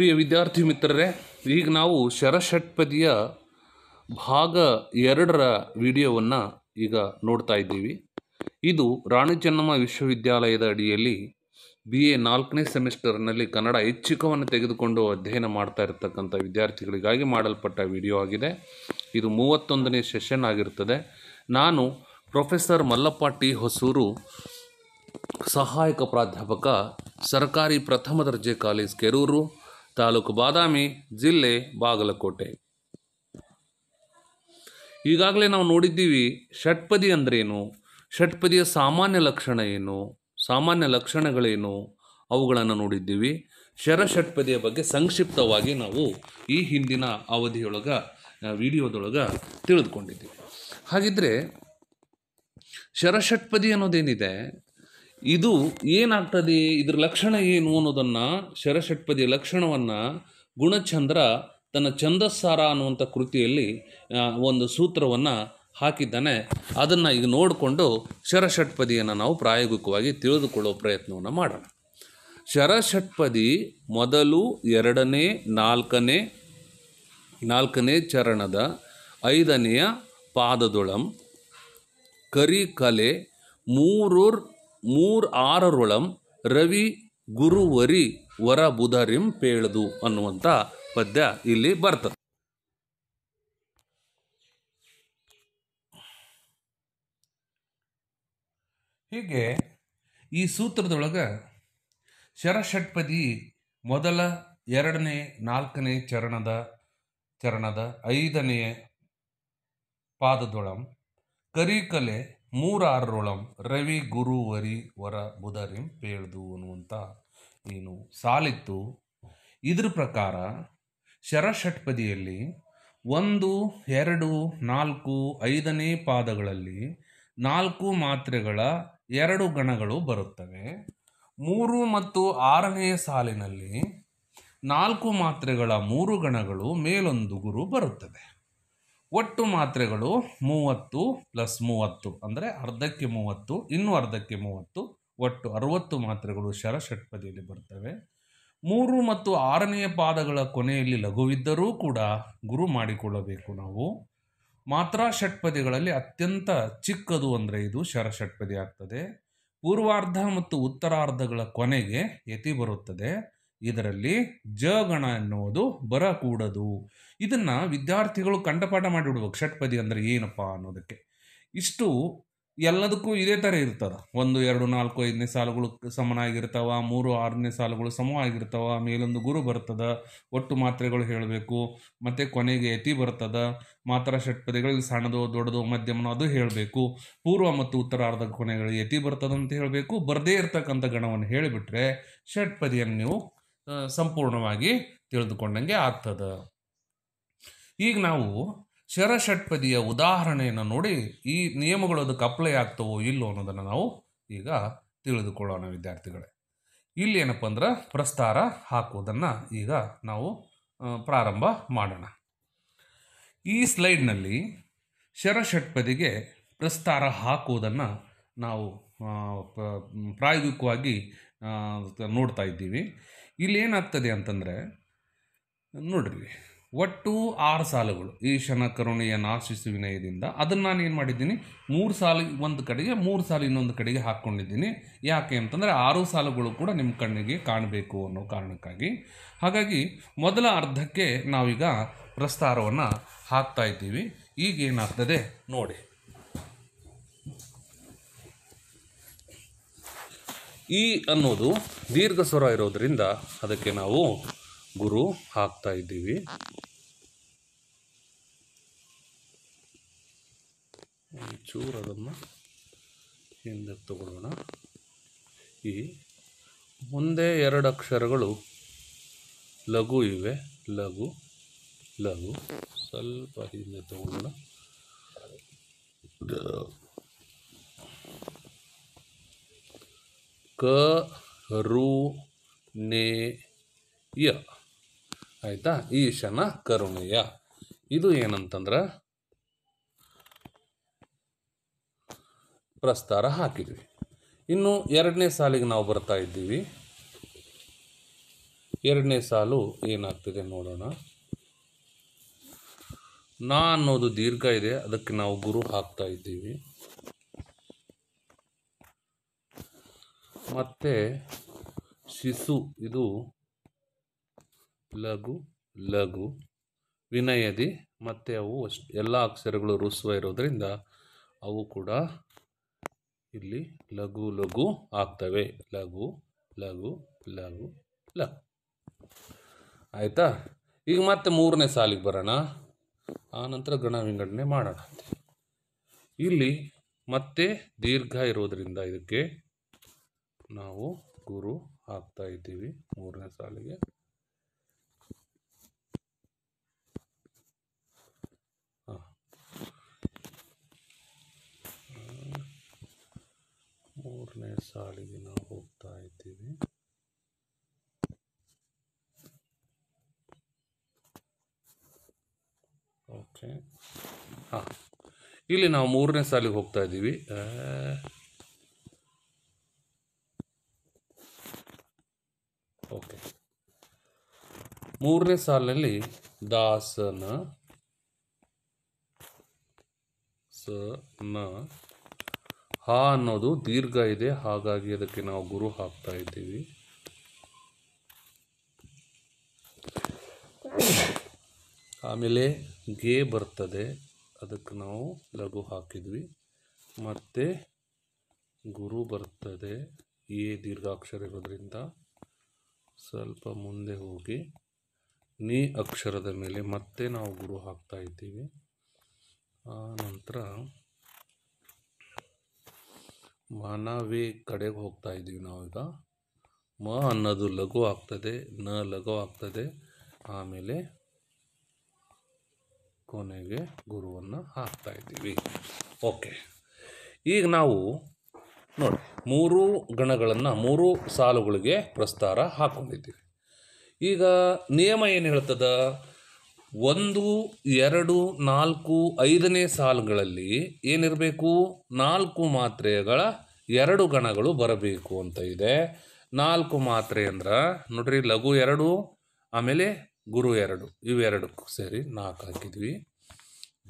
ಪ್ರಿಯ ವಿದ್ಯಾರ್ಥಿ ಮಿತ್ರರೇ ಈಗ ನಾವು ಶರಷಟ್ಪದಿಯ ಭಾಗ ಎರಡರ ವಿಡಿಯೋವನ್ನು ಈಗ ನೋಡ್ತಾ ಇದ್ದೀವಿ ಇದು ರಾಣಿ ಚೆನ್ನಮ್ಮ ವಿಶ್ವವಿದ್ಯಾಲಯದ ಅಡಿಯಲ್ಲಿ ಬಿ ಎ ನಾಲ್ಕನೇ ಸೆಮಿಸ್ಟರ್ನಲ್ಲಿ ಕನ್ನಡ ಹೆಚ್ಚಿಕವನ್ನು ತೆಗೆದುಕೊಂಡು ಅಧ್ಯಯನ ಮಾಡ್ತಾ ಇರತಕ್ಕಂಥ ವಿದ್ಯಾರ್ಥಿಗಳಿಗಾಗಿ ಮಾಡಲ್ಪಟ್ಟ ವಿಡಿಯೋ ಆಗಿದೆ ಇದು ಮೂವತ್ತೊಂದನೇ ಸೆಷನ್ ಆಗಿರ್ತದೆ ನಾನು ಪ್ರೊಫೆಸರ್ ಮಲ್ಲಪ್ಪ ಟಿ ಹೊಸೂರು ಸಹಾಯಕ ಪ್ರಾಧ್ಯಾಪಕ ಸರ್ಕಾರಿ ಪ್ರಥಮ ದರ್ಜೆ ಕಾಲೇಜ್ ಕೆರೂರು ತಾಲೂಕು ಬಾದಾಮಿ ಜಿಲ್ಲೆ ಬಾಗಲಕೋಟೆ ಈಗಾಗಲೇ ನಾವು ನೋಡಿದ್ದೀವಿ ಷಟ್ಪದಿ ಅಂದ್ರೇನು ಷಟ್ಪದಿಯ ಸಾಮಾನ್ಯ ಲಕ್ಷಣ ಏನು ಸಾಮಾನ್ಯ ಲಕ್ಷಣಗಳೇನು ಅವುಗಳನ್ನು ನೋಡಿದ್ದೀವಿ ಶರ ಷಟ್ಪದಿಯ ಬಗ್ಗೆ ಸಂಕ್ಷಿಪ್ತವಾಗಿ ನಾವು ಈ ಹಿಂದಿನ ಅವಧಿಯೊಳಗ ವಿಡಿಯೋದೊಳಗೆ ತಿಳಿದುಕೊಂಡಿದ್ದೀವಿ ಹಾಗಿದ್ರೆ ಶರಷಟ್ಪದಿ ಅನ್ನೋದೇನಿದೆ ಇದು ಏನಾಗ್ತದೆ ಇದರ ಲಕ್ಷಣ ಏನು ಅನ್ನೋದನ್ನು ಶರಷಟ್ಪದಿಯ ಲಕ್ಷಣವನ್ನು ಗುಣಚಂದ್ರ ತನ್ನ ಛಂದಸ್ಸಾರ ಅನ್ನುವಂಥ ಕೃತಿಯಲ್ಲಿ ಒಂದು ಸೂತ್ರವನ್ನು ಹಾಕಿದ್ದಾನೆ ಅದನ್ನು ಈಗ ನೋಡಿಕೊಂಡು ಶರಷಟ್ಪದಿಯನ್ನು ನಾವು ಪ್ರಾಯೋಗಿಕವಾಗಿ ತಿಳಿದುಕೊಳ್ಳೋ ಪ್ರಯತ್ನವನ್ನು ಮಾಡೋಣ ಶರಷಟ್ಪದಿ ಮೊದಲು ಎರಡನೇ ನಾಲ್ಕನೇ ನಾಲ್ಕನೇ ಚರಣದ ಐದನೆಯ ಪಾದದೊಳಂ ಕರಿಕಲೆ ಮೂರುರ್ ಮೂರ್ ಆರರೊಳಂ ರವಿ ಗುರುವರಿ ವರ ಬುಧರಿಂ ಪೇಳದು ಅನ್ನುವಂಥ ಪದ್ಯ ಇಲ್ಲಿ ಬರ್ತದೆ ಹೀಗೆ ಈ ಸೂತ್ರದೊಳಗೆ ಶರಷಟ್ಪದಿ ಮೊದಲ ಎರಡನೇ ನಾಲ್ಕನೇ ಚರಣದ ಚರಣದ ಐದನೆಯ ಪಾದದೊಳಂ ಕರಿಕಲೆ ಮೂರಾರೊಳಂ ರವಿ ಗುರು ವರಿ ವರ ಬುಧರಿಂ ಪೇಳ್ದು ಅನ್ನುವಂಥ ಏನು ಸಾಲಿತ್ತು ಇದ್ರ ಪ್ರಕಾರ ಶರಷಟ್ಪದಿಯಲ್ಲಿ ಒಂದು ಎರಡು ನಾಲ್ಕು ಐದನೇ ಪಾದಗಳಲ್ಲಿ ನಾಲ್ಕು ಮಾತ್ರೆಗಳ ಎರಡು ಗಣಗಳು ಬರುತ್ತವೆ ಮೂರು ಮತ್ತು ಆರನೇ ಸಾಲಿನಲ್ಲಿ ನಾಲ್ಕು ಮಾತ್ರೆಗಳ ಮೂರು ಗಣಗಳು ಮೇಲೊಂದು ಗುರು ಬರುತ್ತದೆ ಒಟ್ಟು ಮಾತ್ರೆಗಳು ಮೂವತ್ತು ಪ್ಲಸ್ ಮೂವತ್ತು ಅಂದರೆ ಅರ್ಧಕ್ಕೆ ಮೂವತ್ತು ಇನ್ನೂ ಅರ್ಧಕ್ಕೆ ಮೂವತ್ತು ಒಟ್ಟು ಅರುವತ್ತು ಮಾತ್ರೆಗಳು ಷಟ್ಪದಿಯಲ್ಲಿ ಬರ್ತವೆ ಮೂರು ಮತ್ತು ಆರನೆಯ ಪಾದಗಳ ಕೊನೆಯಲ್ಲಿ ಲಘುವಿದ್ದರೂ ಕೂಡ ಗುರು ಮಾಡಿಕೊಳ್ಳಬೇಕು ನಾವು ಮಾತ್ರಾ ಷಟ್ಪದಿಗಳಲ್ಲಿ ಅತ್ಯಂತ ಚಿಕ್ಕದು ಅಂದರೆ ಇದು ಷಟ್ಪದಿ ಆಗ್ತದೆ ಪೂರ್ವಾರ್ಧ ಮತ್ತು ಉತ್ತರಾರ್ಧಗಳ ಕೊನೆಗೆ ಯತಿ ಬರುತ್ತದೆ ಇದರಲ್ಲಿ ಜಗಣ ಎನ್ನುವುದು ಬರಕೂಡದು ಇದನ್ನು ವಿದ್ಯಾರ್ಥಿಗಳು ಕಂಠಪಾಠ ಮಾಡಿಬಿಡ್ಬೇಕು ಷಟ್ಪದಿ ಅಂದರೆ ಏನಪ್ಪ ಅನ್ನೋದಕ್ಕೆ ಇಷ್ಟು ಎಲ್ಲದಕ್ಕೂ ಇದೇ ಥರ ಇರ್ತದೆ ಒಂದು ಎರಡು ನಾಲ್ಕು ಐದನೇ ಸಾಲುಗಳು ಸಮನಾಗಿರ್ತಾವ ಮೂರು ಆರನೇ ಸಾಲುಗಳು ಸಮ ಆಗಿರ್ತಾವ ಮೇಲೊಂದು ಗುರು ಬರ್ತದ ಒಟ್ಟು ಮಾತ್ರೆಗಳು ಹೇಳಬೇಕು ಮತ್ತು ಕೊನೆಗೆ ಯತಿ ಬರ್ತದ ಮಾತ್ರ ಷಟ್ಪದಿಗಳಲ್ಲಿ ಸಣ್ಣದು ದೊಡ್ಡದು ಮಧ್ಯಮನೋ ಅದು ಹೇಳಬೇಕು ಪೂರ್ವ ಮತ್ತು ಉತ್ತರಾರ್ಧ ಕೊನೆಗಳು ಯತಿ ಬರ್ತದಂತ ಹೇಳಬೇಕು ಬರದೇ ಇರ್ತಕ್ಕಂಥ ಗಣವನ್ನು ಹೇಳಿಬಿಟ್ರೆ ಷಟ್ಪದಿಯನ್ನು ನೀವು ಸಂಪೂರ್ಣವಾಗಿ ತಿಳಿದುಕೊಂಡಂಗೆ ಆಗ್ತದ ಈಗ ನಾವು ಶರಷಟ್ಪದಿಯ ಉದಾಹರಣೆಯನ್ನು ನೋಡಿ ಈ ನಿಯಮಗಳು ಅದಕ್ಕೆ ಅಪ್ಲೈ ಆಗ್ತವೋ ಇಲ್ಲೋ ಅನ್ನೋದನ್ನು ನಾವು ಈಗ ತಿಳಿದುಕೊಳ್ಳೋಣ ವಿದ್ಯಾರ್ಥಿಗಳೇ ಇಲ್ಲಿ ಏನಪ್ಪ ಅಂದ್ರೆ ಪ್ರಸ್ತಾರ ಹಾಕುವುದನ್ನು ಈಗ ನಾವು ಪ್ರಾರಂಭ ಮಾಡೋಣ ಈ ಸ್ಲೈಡ್ನಲ್ಲಿ ಶರಷಟ್ಪದಿಗೆ ಪ್ರಸ್ತಾರ ಹಾಕುವುದನ್ನು ನಾವು ಪ್ರಾಯೋಗಿಕವಾಗಿ ನೋಡ್ತಾ ಇದ್ದೀವಿ ಇಲ್ಲಿ ಏನಾಗ್ತದೆ ಅಂತಂದರೆ ನೋಡ್ರಿ ಒಟ್ಟು ಆರು ಸಾಲುಗಳು ಈಶನ ಕರುಣೆಯ ನಾಶಿಸು ವಿನಯದಿಂದ ಅದನ್ನು ನಾನು ಏನು ಮಾಡಿದ್ದೀನಿ ಮೂರು ಸಾಲು ಒಂದು ಕಡೆಗೆ ಮೂರು ಸಾಲು ಇನ್ನೊಂದು ಕಡೆಗೆ ಹಾಕ್ಕೊಂಡಿದ್ದೀನಿ ಯಾಕೆ ಅಂತಂದರೆ ಆರು ಸಾಲುಗಳು ಕೂಡ ನಿಮ್ಮ ಕಣ್ಣಿಗೆ ಕಾಣಬೇಕು ಅನ್ನೋ ಕಾರಣಕ್ಕಾಗಿ ಹಾಗಾಗಿ ಮೊದಲ ಅರ್ಧಕ್ಕೆ ನಾವೀಗ ಪ್ರಸ್ತಾರವನ್ನು ಹಾಕ್ತಾ ಇದ್ದೀವಿ ಈಗೇನಾಗ್ತದೆ ನೋಡಿ ಈ ಅನ್ನೋದು ದೀರ್ಘ ಸ್ವರ ಇರೋದರಿಂದ ಅದಕ್ಕೆ ನಾವು ಗುರು ಹಾಕ್ತಾ ಇದ್ದೀವಿ ಚೂರು ಅದನ್ನು ಹಿಂದೆ ತಗೊಳ್ಳೋಣ ಈ ಮುಂದೆ ಎರಡು ಅಕ್ಷರಗಳು ಲಘು ಇವೆ ಲಘು ಲಘು ಸ್ವಲ್ಪ ಹಿಂದೆ ತಗೊಳ್ಳೋಣ ಯ ಆಯಿತಾ ಈಶನ ಕರುಣೆಯ ಇದು ಏನಂತಂದ್ರೆ ಪ್ರಸ್ತಾರ ಹಾಕಿದ್ವಿ ಇನ್ನು ಎರಡನೇ ಸಾಲಿಗೆ ನಾವು ಬರ್ತಾ ಇದ್ದೀವಿ ಎರಡನೇ ಸಾಲು ಏನಾಗ್ತಿದೆ ನೋಡೋಣ ನಾ ಅನ್ನೋದು ದೀರ್ಘ ಇದೆ ಅದಕ್ಕೆ ನಾವು ಗುರು ಹಾಕ್ತಾ ಇದ್ದೀವಿ ಮತ್ತು ಶಿಶು ಇದು ಲಘು ಲಘು ವಿನಯದಿ ಮತ್ತು ಅವು ಅಷ್ಟು ಎಲ್ಲ ಅಕ್ಷರಗಳು ರುಸುವ ಇರೋದರಿಂದ ಅವು ಕೂಡ ಇಲ್ಲಿ ಲಘು ಲಘು ಆಗ್ತವೆ ಲಘು ಲಘು ಲಘು ಲಘು ಆಯಿತಾ ಈಗ ಮತ್ತೆ ಮೂರನೇ ಸಾಲಿಗೆ ಬರೋಣ ಆನಂತರ ಗಣ ವಿಂಗಡಣೆ ಮಾಡೋಣ ಇಲ್ಲಿ ಮತ್ತೆ ದೀರ್ಘ ಇರೋದರಿಂದ ಇದಕ್ಕೆ ನಾವು ಗುರು ಆಗ್ತಾ ಇದ್ದೀವಿ ಮೂರನೇ ಸಾಲಿಗೆ ಮೂರನೇ ಸಾಲಿಗೆ ನಾವು ಹೋಗ್ತಾ ಇದ್ದೀವಿ ಓಕೆ ಹಾಂ ಇಲ್ಲಿ ನಾವು ಮೂರನೇ ಸಾಲಿಗೆ ಹೋಗ್ತಾ ಇದ್ದೀವಿ ಮೂರನೇ ಸಾಲಿನಲ್ಲಿ ದಾಸನ ಸ ನ ಹಾ ಅನ್ನೋದು ದೀರ್ಘ ಇದೆ ಹಾಗಾಗಿ ಅದಕ್ಕೆ ನಾವು ಗುರು ಹಾಕ್ತಾ ಇದ್ದೀವಿ ಆಮೇಲೆ ಗೆ ಬರ್ತದೆ ಅದಕ್ಕೆ ನಾವು ಲಘು ಹಾಕಿದ್ವಿ ಮತ್ತು ಗುರು ಬರ್ತದೆ ಎ ದೀರ್ಘಾಕ್ಷರ ಇರೋದ್ರಿಂದ ಸ್ವಲ್ಪ ಮುಂದೆ ಹೋಗಿ ನಿ ಅಕ್ಷರದ ಮೇಲೆ ಮತ್ತೆ ನಾವು ಗುರು ಹಾಕ್ತಾ ಇದ್ದೀವಿ ಆ ನಂತರ ಮಾನವಿ ಕಡೆಗೆ ಹೋಗ್ತಾ ಇದ್ದೀವಿ ನಾವೀಗ ಮ ಅನ್ನೋದು ಲಘು ಆಗ್ತದೆ ನ ಲಘು ಆಗ್ತದೆ ಆಮೇಲೆ ಕೊನೆಗೆ ಗುರುವನ್ನು ಹಾಕ್ತಾ ಇದ್ದೀವಿ ಓಕೆ ಈಗ ನಾವು ನೋಡಿ ಮೂರು ಗಣಗಳನ್ನು ಮೂರು ಸಾಲುಗಳಿಗೆ ಪ್ರಸ್ತಾರ ಹಾಕ್ಕೊಂಡಿದ್ದೀವಿ ಈಗ ನಿಯಮ ಏನು ಹೇಳ್ತದ ಒಂದು ಎರಡು ನಾಲ್ಕು ಐದನೇ ಸಾಲುಗಳಲ್ಲಿ ಏನಿರಬೇಕು ನಾಲ್ಕು ಮಾತ್ರೆಗಳ ಎರಡು ಗಣಗಳು ಬರಬೇಕು ಅಂತ ಇದೆ ನಾಲ್ಕು ಮಾತ್ರೆ ಅಂದ್ರೆ ನೋಡ್ರಿ ಲಘು ಎರಡು ಆಮೇಲೆ ಗುರು ಎರಡು ಇವೆರಡಕ್ಕೂ ಸೇರಿ ನಾಲ್ಕು ಹಾಕಿದ್ವಿ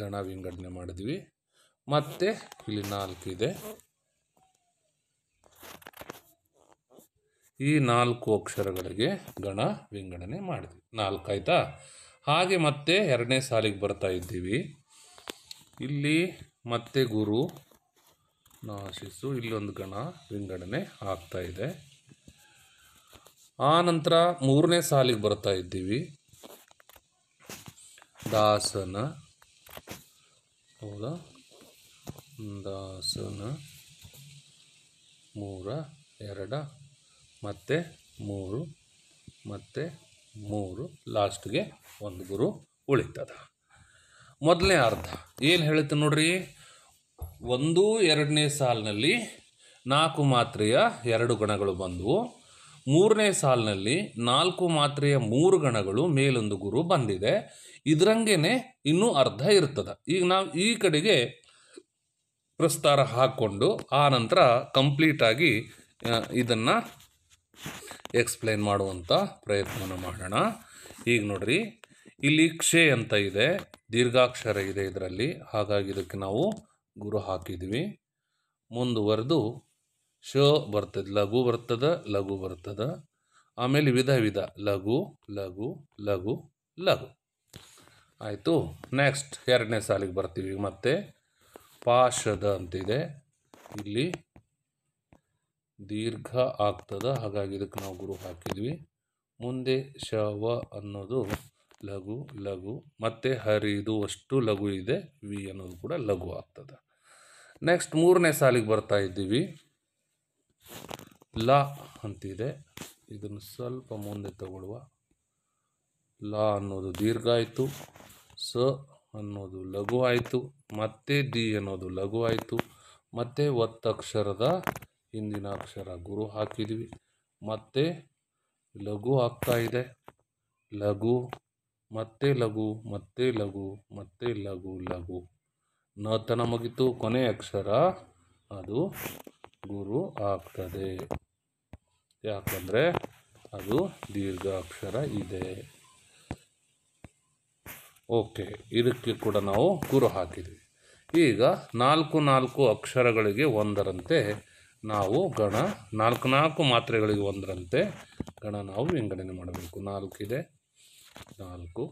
ಗಣ ವಿಂಗಡಣೆ ಮಾಡಿದ್ವಿ ಮತ್ತೆ ಇಲ್ಲಿ ನಾಲ್ಕು ಇದೆ ಈ ನಾಲ್ಕು ಅಕ್ಷರಗಳಿಗೆ ಗಣ ವಿಂಗಡಣೆ ಮಾಡಿದ್ವಿ ನಾಲ್ಕು ಆಯಿತಾ ಹಾಗೆ ಮತ್ತೆ ಎರಡನೇ ಸಾಲಿಗೆ ಬರ್ತಾ ಇದ್ದೀವಿ ಇಲ್ಲಿ ಮತ್ತೆ ಗುರು ನಾಶಿಸು ಇಲ್ಲೊಂದು ಗಣ ವಿಂಗಡಣೆ ಆಗ್ತಾ ಇದೆ ಆ ನಂತರ ಮೂರನೇ ಸಾಲಿಗೆ ಬರ್ತಾ ಇದ್ದೀವಿ ದಾಸನ ಹೌದಾ ದಾಸನ ಮೂರ ಎರಡ ಮತ್ತು ಮೂರು ಮತ್ತು ಮೂರು ಲಾಸ್ಟ್ಗೆ ಒಂದು ಗುರು ಉಳಿತದ ಮೊದಲನೇ ಅರ್ಧ ಏನು ಹೇಳುತ್ತೆ ನೋಡ್ರಿ ಒಂದು ಎರಡನೇ ಸಾಲಿನಲ್ಲಿ ನಾಲ್ಕು ಮಾತ್ರೆಯ ಎರಡು ಗಣಗಳು ಬಂದವು ಮೂರನೇ ಸಾಲಿನಲ್ಲಿ ನಾಲ್ಕು ಮಾತ್ರೆಯ ಮೂರು ಗಣಗಳು ಮೇಲೊಂದು ಗುರು ಬಂದಿದೆ ಇದರಂಗೆನೆ ಇನ್ನೂ ಅರ್ಧ ಇರ್ತದೆ ಈಗ ನಾವು ಈ ಕಡೆಗೆ ಪ್ರಸ್ತಾರ ಹಾಕ್ಕೊಂಡು ಆ ನಂತರ ಕಂಪ್ಲೀಟಾಗಿ ಇದನ್ನು ಎಕ್ಸ್ಪ್ಲೇನ್ ಮಾಡುವಂಥ ಪ್ರಯತ್ನನ ಮಾಡೋಣ ಈಗ ನೋಡ್ರಿ ಇಲ್ಲಿ ಕ್ಷೆ ಅಂತ ಇದೆ ದೀರ್ಘಾಕ್ಷರ ಇದೆ ಇದರಲ್ಲಿ ಹಾಗಾಗಿ ಇದಕ್ಕೆ ನಾವು ಗುರು ಹಾಕಿದ್ವಿ ಮುಂದುವರೆದು ಶ ಬರ್ತದೆ ಲಘು ಬರ್ತದ ಲಘು ಬರ್ತದ ಆಮೇಲೆ ವಿಧ ವಿಧ ಲಘು ಲಘು ಲಘು ಲಘು ಆಯಿತು ನೆಕ್ಸ್ಟ್ ಎರಡನೇ ಸಾಲಿಗೆ ಬರ್ತೀವಿ ಮತ್ತೆ ಪಾಶದ ಅಂತಿದೆ ಇಲ್ಲಿ ದೀರ್ಘ ಆಗ್ತದ ಹಾಗಾಗಿ ಇದಕ್ಕೆ ನಾವು ಗುರು ಹಾಕಿದ್ವಿ ಮುಂದೆ ಶವ ಅನ್ನೋದು ಲಘು ಲಘು ಮತ್ತು ಹರಿದು ಅಷ್ಟು ಲಘು ಇದೆ ವಿ ಅನ್ನೋದು ಕೂಡ ಲಘು ಆಗ್ತದೆ ನೆಕ್ಸ್ಟ್ ಮೂರನೇ ಸಾಲಿಗೆ ಬರ್ತಾ ಇದ್ದೀವಿ ಲ ಅಂತಿದೆ ಇದನ್ನು ಸ್ವಲ್ಪ ಮುಂದೆ ತಗೊಳ್ಳುವ ಲ ಅನ್ನೋದು ದೀರ್ಘ ಆಯಿತು ಸ ಅನ್ನೋದು ಲಘು ಆಯಿತು ಮತ್ತೆ ದಿ ಅನ್ನೋದು ಲಘು ಆಯಿತು ಮತ್ತೆ ಒತ್ತಕ್ಷರದ ಹಿಂದಿನ ಅಕ್ಷರ ಗುರು ಹಾಕಿದ್ವಿ ಮತ್ತೆ ಲಘು ಆಗ್ತಾ ಇದೆ ಲಘು ಮತ್ತೆ ಲಘು ಮತ್ತೆ ಲಘು ಮತ್ತೆ ಲಘು ಲಘು ನತನ ಮುಗಿತು ಕೊನೆ ಅಕ್ಷರ ಅದು ಗುರು ಆಗ್ತದೆ ಯಾಕಂದರೆ ಅದು ದೀರ್ಘ ಅಕ್ಷರ ಇದೆ ಓಕೆ ಇದಕ್ಕೆ ಕೂಡ ನಾವು ಗುರು ಹಾಕಿದ್ವಿ ಈಗ ನಾಲ್ಕು ನಾಲ್ಕು ಅಕ್ಷರಗಳಿಗೆ ಒಂದರಂತೆ ನಾವು ಗಣ ನಾಲ್ಕು ನಾಲ್ಕು ಮಾತ್ರೆಗಳಿಗೆ ಒಂದರಂತೆ ಗಣ ನಾವು ವಿಂಗಡಣೆ ಮಾಡಬೇಕು ನಾಲ್ಕಿದೆ ನಾಲ್ಕು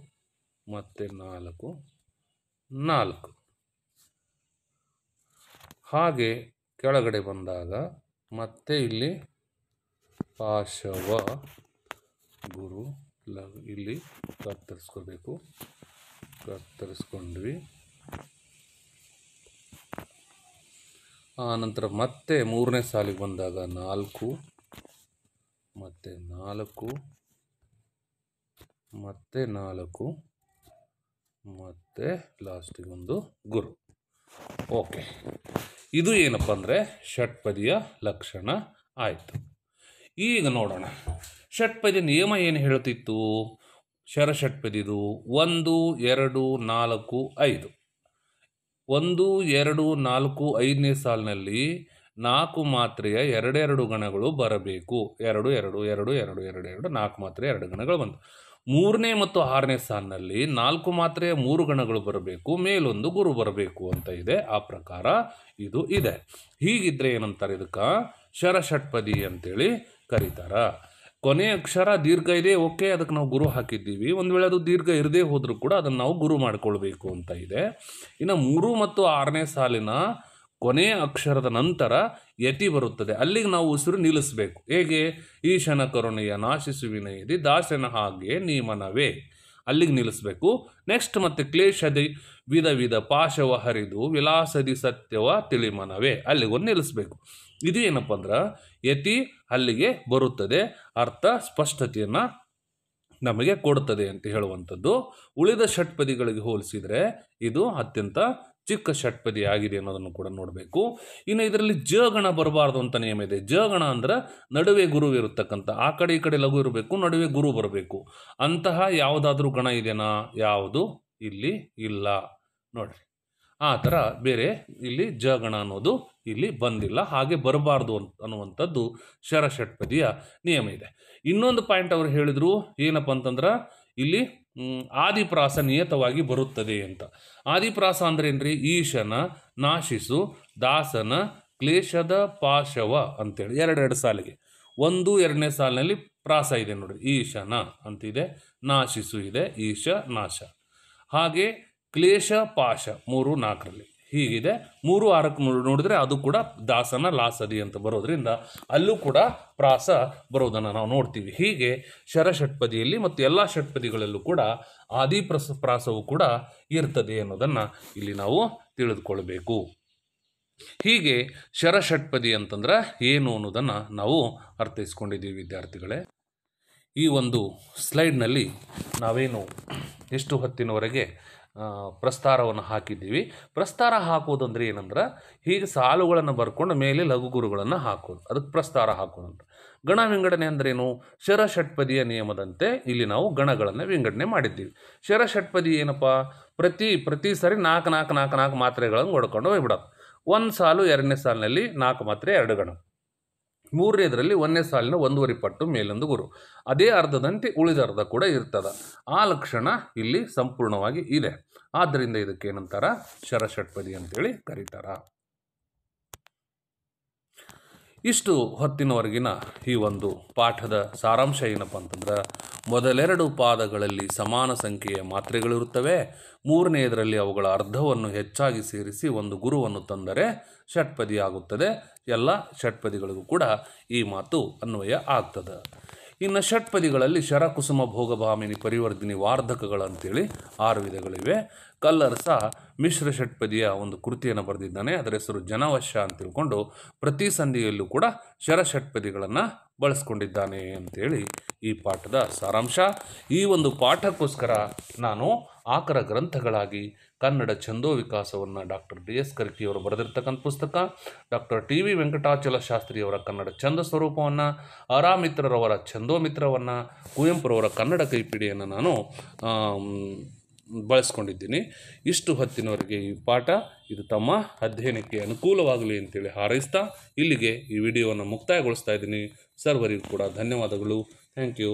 ಮತ್ತು ನಾಲ್ಕು ನಾಲ್ಕು ಹಾಗೆ ಕೆಳಗಡೆ ಬಂದಾಗ ಮತ್ತೆ ಇಲ್ಲಿ ಪಾಶವ ಗುರು ಇಲ್ಲಿ ಕತ್ತರಿಸ್ಕೋಬೇಕು ಕತ್ತರಿಸ್ಕೊಂಡ್ವಿ ಆನಂತರ ಮತ್ತೆ ಮೂರನೇ ಸಾಲಿಗೆ ಬಂದಾಗ ನಾಲ್ಕು ಮತ್ತೆ ನಾಲ್ಕು ಮತ್ತೆ ನಾಲ್ಕು ಮತ್ತು ಲಾಸ್ಟಿಗೊಂದು ಗುರು ಓಕೆ ಇದು ಏನಪ್ಪ ಅಂದರೆ ಷಟ್ಪದಿಯ ಲಕ್ಷಣ ಆಯಿತು ಈಗ ನೋಡೋಣ ಷಟ್ಪದಿಯ ನಿಯಮ ಏನು ಹೇಳ್ತಿತ್ತು ಶರ ಒಂದು ಎರಡು ನಾಲ್ಕು ಐದು ಒಂದು ಎರಡು ನಾಲ್ಕು ಐದನೇ ಸಾಲಿನಲ್ಲಿ ನಾಲ್ಕು ಮಾತ್ರೆಯ ಎರಡೆರಡು ಗಣಗಳು ಬರಬೇಕು ಎರಡು ಎರಡು ಎರಡು ಎರಡು ಎರಡು ಎರಡು ನಾಲ್ಕು ಮಾತ್ರೆ ಎರಡು ಗಣಗಳು ಬಂತು ಮೂರನೇ ಮತ್ತು ಆರನೇ ಸಾಲಿನಲ್ಲಿ ನಾಲ್ಕು ಮಾತ್ರೆಯ ಮೂರು ಗಣಗಳು ಬರಬೇಕು ಮೇಲೊಂದು ಗುರು ಬರಬೇಕು ಅಂತ ಇದೆ ಆ ಪ್ರಕಾರ ಇದು ಇದೆ ಹೀಗಿದ್ರೆ ಏನಂತಾರೆ ಇದಕ್ಕೆ ಶರಷಟ್ಪದಿ ಅಂತೇಳಿ ಕರೀತಾರ ಕೊನೆ ಅಕ್ಷರ ದೀರ್ಘ ಇದೆ ಓಕೆ ಅದಕ್ಕೆ ನಾವು ಗುರು ಹಾಕಿದ್ದೀವಿ ಒಂದು ವೇಳೆ ಅದು ದೀರ್ಘ ಇರದೇ ಹೋದರೂ ಕೂಡ ಅದನ್ನು ನಾವು ಗುರು ಮಾಡಿಕೊಳ್ಬೇಕು ಅಂತ ಇದೆ ಇನ್ನು ಮೂರು ಮತ್ತು ಆರನೇ ಸಾಲಿನ ಕೊನೆಯ ಅಕ್ಷರದ ನಂತರ ಯತಿ ಬರುತ್ತದೆ ಅಲ್ಲಿಗೆ ನಾವು ಉಸಿರು ನಿಲ್ಲಿಸಬೇಕು ಹೇಗೆ ಈಶನ ಕರುಣೆಯ ನಾಶಿಸುವಿನ ಎದಿ ದಾಸನ ಹಾಗೆ ನಿಯಮನವೇ ಅಲ್ಲಿಗೆ ನಿಲ್ಲಿಸಬೇಕು ನೆಕ್ಸ್ಟ್ ಮತ್ತೆ ಕ್ಲೇಶದಿ ವಿಧ ವಿಧ ಪಾಶವ ಹರಿದು ವಿಲಾಸದಿ ಸತ್ಯವ ತಿಳಿಮನವೇ ಅಲ್ಲಿಗೊಂದು ನಿಲ್ಲಿಸಬೇಕು ಇದು ಏನಪ್ಪ ಅಂದ್ರೆ ಯತಿ ಅಲ್ಲಿಗೆ ಬರುತ್ತದೆ ಅರ್ಥ ಸ್ಪಷ್ಟತೆಯನ್ನು ನಮಗೆ ಕೊಡುತ್ತದೆ ಅಂತ ಹೇಳುವಂಥದ್ದು ಉಳಿದ ಷಟ್ಪದಿಗಳಿಗೆ ಹೋಲಿಸಿದರೆ ಇದು ಅತ್ಯಂತ ಚಿಕ್ಕ ಷಟ್ಪದಿ ಆಗಿದೆ ಅನ್ನೋದನ್ನು ಕೂಡ ನೋಡಬೇಕು ಇನ್ನು ಇದರಲ್ಲಿ ಜಗಣ ಬರಬಾರ್ದು ಅಂತ ನಿಯಮ ಇದೆ ಜಗಣ ಅಂದರೆ ನಡುವೆ ಗುರು ಇರತಕ್ಕಂಥ ಆ ಕಡೆ ಈ ಕಡೆ ಲಘು ಇರಬೇಕು ನಡುವೆ ಗುರು ಬರಬೇಕು ಅಂತಹ ಯಾವುದಾದ್ರೂ ಗಣ ಇದೆನಾ ಯಾವುದು ಇಲ್ಲಿ ಇಲ್ಲ ನೋಡ್ರಿ ಆ ಥರ ಬೇರೆ ಇಲ್ಲಿ ಜಗಣ ಅನ್ನೋದು ಇಲ್ಲಿ ಬಂದಿಲ್ಲ ಹಾಗೆ ಬರಬಾರ್ದು ಅನ್ನುವಂಥದ್ದು ಶರ ಷಟ್ಪದಿಯ ನಿಯಮ ಇದೆ ಇನ್ನೊಂದು ಪಾಯಿಂಟ್ ಅವರು ಹೇಳಿದರು ಏನಪ್ಪ ಅಂತಂದ್ರೆ ಇಲ್ಲಿ ಆದಿಪ್ರಾಸ ನಿಯತವಾಗಿ ಬರುತ್ತದೆ ಅಂತ ಆದಿಪ್ರಾಸ ಅಂದ್ರೇನ್ರಿ ಈಶನ ನಾಶಿಸು ದಾಸನ ಕ್ಲೇಶದ ಪಾಶವ ಅಂತೇಳಿ ಎರಡೆರಡು ಸಾಲಿಗೆ ಒಂದು ಎರಡನೇ ಸಾಲಿನಲ್ಲಿ ಪ್ರಾಸ ಇದೆ ನೋಡಿ ಈಶನ ಅಂತಿದೆ ನಾಶಿಸು ಇದೆ ಈಶ ನಾಶ ಹಾಗೆ ಕ್ಲೇಶ ಪಾಶ ಮೂರು ನಾಲ್ಕರಲ್ಲಿ ಹೀಗಿದೆ ಮೂರು ಆರಕ್ಕೆ ನೋಡಿದ್ರೆ ಅದು ಕೂಡ ದಾಸನ ಲಾಸದಿ ಅಂತ ಬರೋದ್ರಿಂದ ಅಲ್ಲೂ ಕೂಡ ಪ್ರಾಸ ಬರೋದನ್ನು ನಾವು ನೋಡ್ತೀವಿ ಹೀಗೆ ಷಟ್ಪದಿಯಲ್ಲಿ ಮತ್ತು ಎಲ್ಲ ಷಟ್ಪದಿಗಳಲ್ಲೂ ಕೂಡ ಆದಿ ಪ್ರಸ ಪ್ರಾಸವು ಕೂಡ ಇರ್ತದೆ ಅನ್ನೋದನ್ನು ಇಲ್ಲಿ ನಾವು ತಿಳಿದುಕೊಳ್ಬೇಕು ಹೀಗೆ ಶರಷಟ್ಪದಿ ಅಂತಂದ್ರೆ ಏನು ಅನ್ನೋದನ್ನು ನಾವು ಅರ್ಥೈಸ್ಕೊಂಡಿದ್ದೀವಿ ವಿದ್ಯಾರ್ಥಿಗಳೇ ಈ ಒಂದು ಸ್ಲೈಡ್ನಲ್ಲಿ ನಾವೇನು ಎಷ್ಟು ಹೊತ್ತಿನವರೆಗೆ ಪ್ರಸ್ತಾರವನ್ನು ಹಾಕಿದ್ದೀವಿ ಪ್ರಸ್ತಾರ ಹಾಕೋದಂದ್ರೆ ಏನಂದ್ರೆ ಹೀಗೆ ಸಾಲುಗಳನ್ನು ಬರ್ಕೊಂಡು ಮೇಲೆ ಗುರುಗಳನ್ನು ಹಾಕೋದು ಅದಕ್ಕೆ ಪ್ರಸ್ತಾರ ಅಂತ ಗಣ ವಿಂಗಡಣೆ ಅಂದ್ರೇನು ಶರ ಷಟ್ಪದಿಯ ನಿಯಮದಂತೆ ಇಲ್ಲಿ ನಾವು ಗಣಗಳನ್ನು ವಿಂಗಡಣೆ ಮಾಡಿದ್ದೀವಿ ಶರ ಷಟ್ಪದಿ ಏನಪ್ಪ ಪ್ರತಿ ಪ್ರತಿ ಸರಿ ನಾಲ್ಕು ನಾಲ್ಕು ನಾಲ್ಕು ನಾಲ್ಕು ಮಾತ್ರೆಗಳನ್ನು ಹೊಡ್ಕೊಂಡು ಹೋಗ್ಬಿಡೋದು ಒಂದು ಸಾಲು ಎರಡನೇ ಸಾಲಿನಲ್ಲಿ ನಾಲ್ಕು ಮಾತ್ರೆ ಎರಡು ಗಣ ಮೂರನೇದರಲ್ಲಿ ಒಂದನೇ ಸಾಲಿನ ಒಂದೂವರೆ ಪಟ್ಟು ಮೇಲೊಂದು ಗುರು ಅದೇ ಅರ್ಧದಂತೆ ಉಳಿದ ಅರ್ಧ ಕೂಡ ಇರ್ತದೆ ಆ ಲಕ್ಷಣ ಇಲ್ಲಿ ಸಂಪೂರ್ಣವಾಗಿ ಇದೆ ಆದ್ದರಿಂದ ಇದಕ್ಕೆ ಏನಂತಾರ ಶರಷಟ್ಪದಿ ಅಂತೇಳಿ ಕರೀತಾರ ಇಷ್ಟು ಹೊತ್ತಿನವರೆಗಿನ ಈ ಒಂದು ಪಾಠದ ಸಾರಾಂಶ ಏನಪ್ಪ ಅಂತಂದ್ರೆ ಮೊದಲೆರಡು ಪಾದಗಳಲ್ಲಿ ಸಮಾನ ಸಂಖ್ಯೆಯ ಮಾತ್ರೆಗಳಿರುತ್ತವೆ ಮೂರನೆಯದರಲ್ಲಿ ಅವುಗಳ ಅರ್ಧವನ್ನು ಹೆಚ್ಚಾಗಿ ಸೇರಿಸಿ ಒಂದು ಗುರುವನ್ನು ತಂದರೆ ಷಟ್ಪದಿಯಾಗುತ್ತದೆ ಎಲ್ಲ ಷಟ್ಪದಿಗಳಿಗೂ ಕೂಡ ಈ ಮಾತು ಅನ್ವಯ ಆಗ್ತದೆ ಇನ್ನು ಷಟ್ಪದಿಗಳಲ್ಲಿ ಶರಕುಸುಮ ಭೋಗಭಾಮಿನಿ ಪರಿವರ್ತಿನಿ ವಾರ್ಧಕಗಳಂತೇಳಿ ಆರು ವಿಧಗಳಿವೆ ಕಲ್ಲರಸ ಮಿಶ್ರ ಷಟ್ಪದಿಯ ಒಂದು ಕೃತಿಯನ್ನು ಬರೆದಿದ್ದಾನೆ ಅದರ ಹೆಸರು ಜನವಶ ಅಂತ ತಿಳ್ಕೊಂಡು ಪ್ರತಿ ಸಂಧಿಯಲ್ಲೂ ಕೂಡ ಶರ ಷಟ್ಪದಿಗಳನ್ನು ಬಳಸ್ಕೊಂಡಿದ್ದಾನೆ ಅಂತೇಳಿ ಈ ಪಾಠದ ಸಾರಾಂಶ ಈ ಒಂದು ಪಾಠಕ್ಕೋಸ್ಕರ ನಾನು ಆಕರ ಗ್ರಂಥಗಳಾಗಿ ಕನ್ನಡ ಛಂದೋ ವಿಕಾಸವನ್ನು ಡಾಕ್ಟರ್ ಡಿ ಎಸ್ ಕರ್ಕಿಯವರು ಬರೆದಿರ್ತಕ್ಕಂಥ ಪುಸ್ತಕ ಡಾಕ್ಟರ್ ಟಿ ವಿ ವೆಂಕಟಾಚಲ ಶಾಸ್ತ್ರಿಯವರ ಕನ್ನಡ ಛಂದ ಸ್ವರೂಪವನ್ನು ಅರಾಮಿತ್ರರವರ ಛಂದೋಮಿತ್ರವನ್ನು ಕುವೆಂಪುರವರ ಕನ್ನಡ ಕೈಪಿಡಿಯನ್ನು ನಾನು ಬಳಸ್ಕೊಂಡಿದ್ದೀನಿ ಇಷ್ಟು ಹೊತ್ತಿನವರಿಗೆ ಈ ಪಾಠ ಇದು ತಮ್ಮ ಅಧ್ಯಯನಕ್ಕೆ ಅನುಕೂಲವಾಗಲಿ ಅಂತೇಳಿ ಹಾರೈಸ್ತಾ ಇಲ್ಲಿಗೆ ಈ ವಿಡಿಯೋವನ್ನು ಮುಕ್ತಾಯಗೊಳಿಸ್ತಾ ಇದ್ದೀನಿ ಸರ್ವರಿಗೂ ಕೂಡ ಧನ್ಯವಾದಗಳು ಥ್ಯಾಂಕ್ ಯು